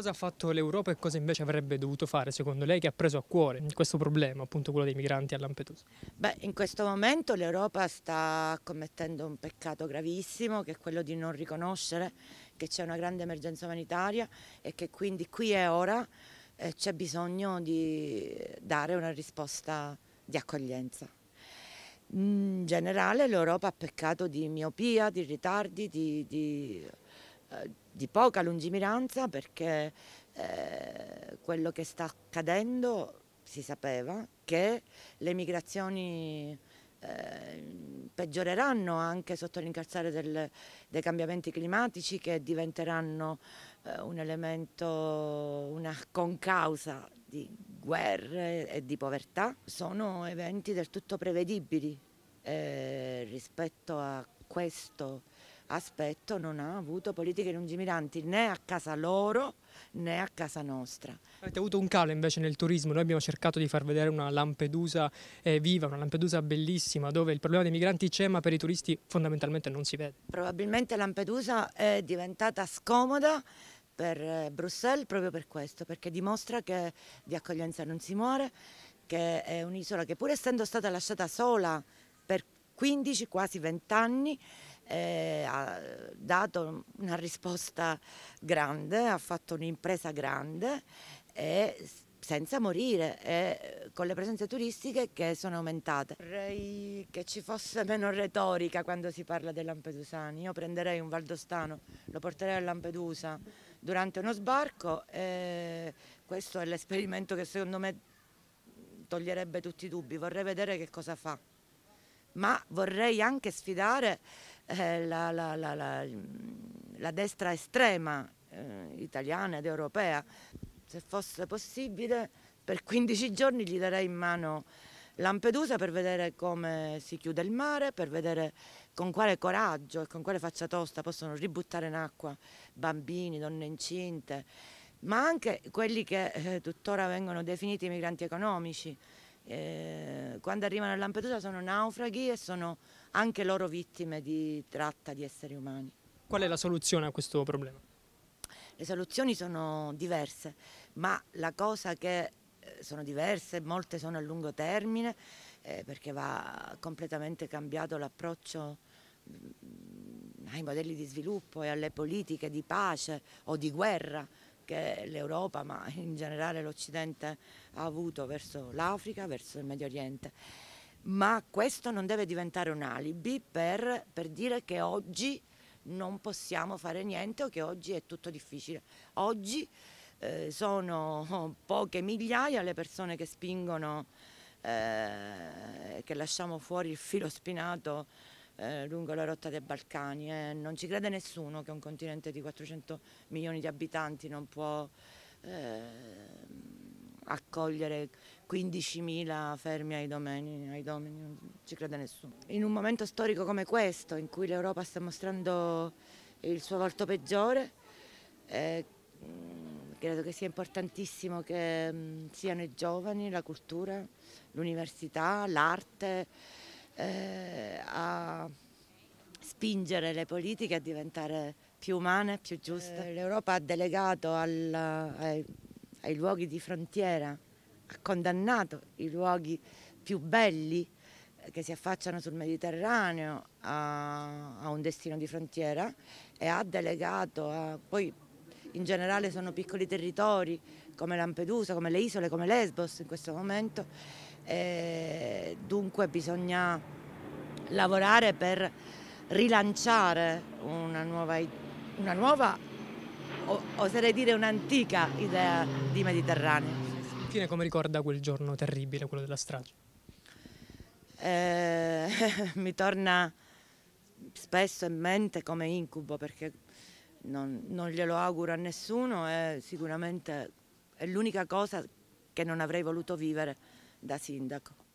Cosa ha fatto l'Europa e cosa invece avrebbe dovuto fare, secondo lei, che ha preso a cuore questo problema, appunto quello dei migranti a Lampedusa? Beh, in questo momento l'Europa sta commettendo un peccato gravissimo, che è quello di non riconoscere che c'è una grande emergenza umanitaria e che quindi qui e ora eh, c'è bisogno di dare una risposta di accoglienza. In generale l'Europa ha peccato di miopia, di ritardi, di, di eh, di poca lungimiranza perché eh, quello che sta accadendo si sapeva che le migrazioni eh, peggioreranno anche sotto l'incalzare dei cambiamenti climatici che diventeranno eh, un elemento, una concausa di guerre e di povertà. Sono eventi del tutto prevedibili eh, rispetto a questo aspetto non ha avuto politiche lungimiranti né a casa loro né a casa nostra. Avete avuto un calo invece nel turismo, noi abbiamo cercato di far vedere una Lampedusa eh, viva, una Lampedusa bellissima dove il problema dei migranti c'è ma per i turisti fondamentalmente non si vede. Probabilmente Lampedusa è diventata scomoda per eh, Bruxelles proprio per questo, perché dimostra che di accoglienza non si muore, che è un'isola che pur essendo stata lasciata sola per 15, quasi 20 anni, eh, ha dato una risposta grande, ha fatto un'impresa grande e senza morire e con le presenze turistiche che sono aumentate. Vorrei che ci fosse meno retorica quando si parla dei lampedusani. Io prenderei un valdostano, lo porterei a Lampedusa durante uno sbarco e questo è l'esperimento che secondo me toglierebbe tutti i dubbi. Vorrei vedere che cosa fa, ma vorrei anche sfidare eh, la, la, la, la, destra estrema eh, italiana ed europea. Se fosse possibile, per 15 giorni gli darei in mano Lampedusa per vedere come si chiude il mare, per vedere con quale coraggio e con quale faccia tosta possono ributtare in acqua bambini, donne incinte, ma anche quelli che eh, tuttora vengono definiti migranti economici. Eh, quando arrivano a Lampedusa sono naufraghi e sono anche loro vittime di tratta di esseri umani. Qual è la soluzione a questo problema? Le soluzioni sono diverse, ma la cosa che eh, sono diverse, molte sono a lungo termine, eh, perché va completamente cambiato l'approccio mm, ai modelli di sviluppo e alle politiche di pace o di guerra che l'Europa, ma in generale l'Occidente, ha avuto verso l'Africa, verso il Medio Oriente ma questo non deve diventare un alibi per, per dire che oggi non possiamo fare niente o che oggi è tutto difficile. Oggi eh, sono poche migliaia le persone che spingono, eh, che lasciamo fuori il filo spinato eh, lungo la rotta dei Balcani. Eh, non ci crede nessuno che un continente di 400 milioni di abitanti non può... Eh, accogliere 15.000 fermi ai domini, ai domini, non ci crede nessuno. In un momento storico come questo, in cui l'Europa sta mostrando il suo volto peggiore, eh, mm, credo che sia importantissimo che mh, mm, siano i giovani, la cultura, l'università, l'arte, eh, a spingere le politiche a diventare più umane, più giuste. Eh, L'Europa ha delegato al, ai ai luoghi di frontiera, ha condannato i luoghi più belli eh, che si affacciano sul Mediterraneo a, a un destino di frontiera e ha delegato, a, poi in generale sono piccoli territori come Lampedusa, come le isole, come Lesbos in questo momento, dunque bisogna lavorare per rilanciare una nuova, una nuova oserei dire un'antica idea di Mediterraneo. Infine come ricorda quel giorno terribile, quello della strage? Eh, mi torna spesso in mente come incubo perché non, non glielo auguro a nessuno e sicuramente è l'unica cosa che non avrei voluto vivere da sindaco.